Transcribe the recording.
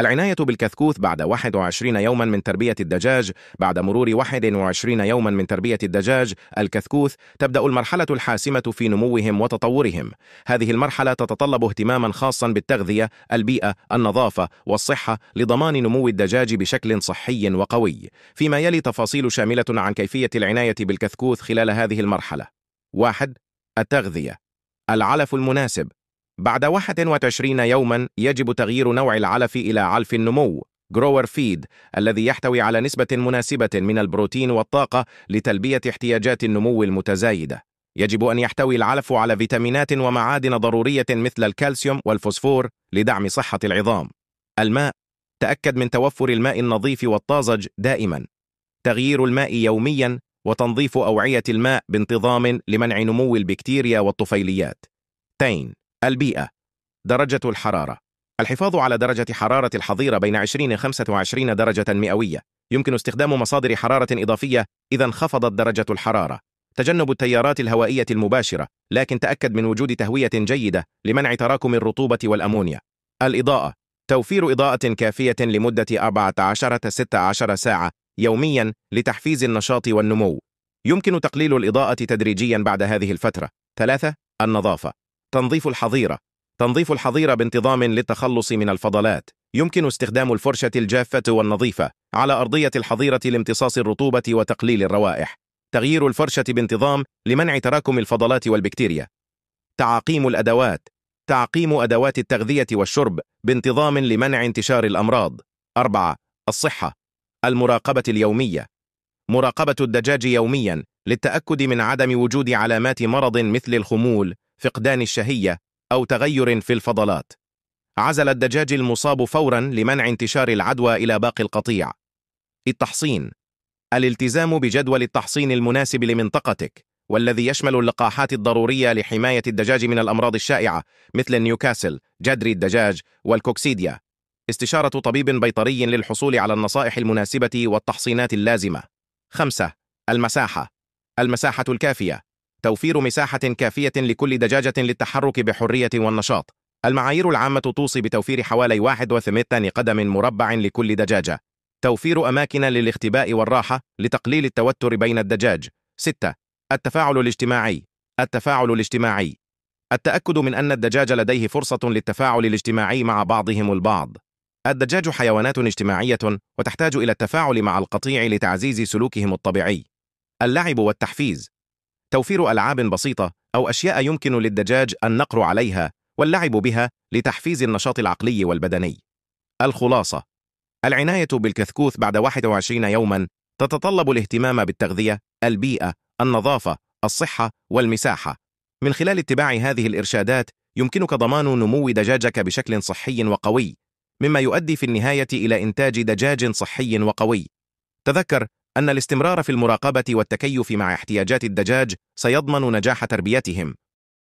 العناية بالكثكوث بعد 21 يوما من تربية الدجاج بعد مرور 21 يوما من تربية الدجاج الكثكوث تبدأ المرحلة الحاسمة في نموهم وتطورهم هذه المرحلة تتطلب اهتماما خاصا بالتغذية البيئة النظافة والصحة لضمان نمو الدجاج بشكل صحي وقوي فيما يلي تفاصيل شاملة عن كيفية العناية بالكثكوث خلال هذه المرحلة واحد التغذية العلف المناسب بعد 21 يوما يجب تغيير نوع العلف إلى علف النمو grower فيد الذي يحتوي على نسبة مناسبة من البروتين والطاقة لتلبية احتياجات النمو المتزايدة يجب أن يحتوي العلف على فيتامينات ومعادن ضرورية مثل الكالسيوم والفوسفور لدعم صحة العظام الماء تأكد من توفر الماء النظيف والطازج دائما تغيير الماء يوميا وتنظيف أوعية الماء بانتظام لمنع نمو البكتيريا والطفيليات تين البيئة درجة الحرارة الحفاظ على درجة حرارة الحظيرة بين 20 25 درجة مئوية يمكن استخدام مصادر حرارة إضافية إذا انخفضت درجة الحرارة تجنب التيارات الهوائية المباشرة لكن تأكد من وجود تهوية جيدة لمنع تراكم الرطوبة والأمونيا الإضاءة توفير إضاءة كافية لمدة 14-16 ساعة يوميا لتحفيز النشاط والنمو يمكن تقليل الإضاءة تدريجيا بعد هذه الفترة ثلاثة النظافة تنظيف الحظيرة تنظيف الحظيرة بانتظام للتخلص من الفضلات يمكن استخدام الفرشة الجافة والنظيفة على أرضية الحظيرة لامتصاص الرطوبة وتقليل الروائح تغيير الفرشة بانتظام لمنع تراكم الفضلات والبكتيريا تعقيم الأدوات تعقيم أدوات التغذية والشرب بانتظام لمنع انتشار الأمراض 4. الصحة المراقبة اليومية مراقبة الدجاج يومياً للتأكد من عدم وجود علامات مرض مثل الخمول، فقدان الشهية، أو تغير في الفضلات. عزل الدجاج المصاب فوراً لمنع انتشار العدوى إلى باقي القطيع. التحصين الالتزام بجدول التحصين المناسب لمنطقتك والذي يشمل اللقاحات الضرورية لحماية الدجاج من الأمراض الشائعة مثل النيوكاسل، جدري الدجاج، والكوكسيديا. استشارة طبيب بيطري للحصول على النصائح المناسبة والتحصينات اللازمة. 5. المساحة المساحة الكافية توفير مساحة كافية لكل دجاجة للتحرك بحرية والنشاط المعايير العامة توصي بتوفير حوالي 81 قدم مربع لكل دجاجة توفير أماكن للاختباء والراحة لتقليل التوتر بين الدجاج 6. التفاعل الاجتماعي التفاعل الاجتماعي التأكد من أن الدجاج لديه فرصة للتفاعل الاجتماعي مع بعضهم البعض الدجاج حيوانات اجتماعية وتحتاج إلى التفاعل مع القطيع لتعزيز سلوكهم الطبيعي اللعب والتحفيز توفير ألعاب بسيطة أو أشياء يمكن للدجاج النقر عليها واللعب بها لتحفيز النشاط العقلي والبدني الخلاصة العناية بالكثكوث بعد 21 يوما تتطلب الاهتمام بالتغذية، البيئة، النظافة، الصحة والمساحة من خلال اتباع هذه الإرشادات يمكنك ضمان نمو دجاجك بشكل صحي وقوي مما يؤدي في النهاية إلى إنتاج دجاج صحي وقوي تذكر أن الاستمرار في المراقبة والتكيف مع احتياجات الدجاج سيضمن نجاح تربيتهم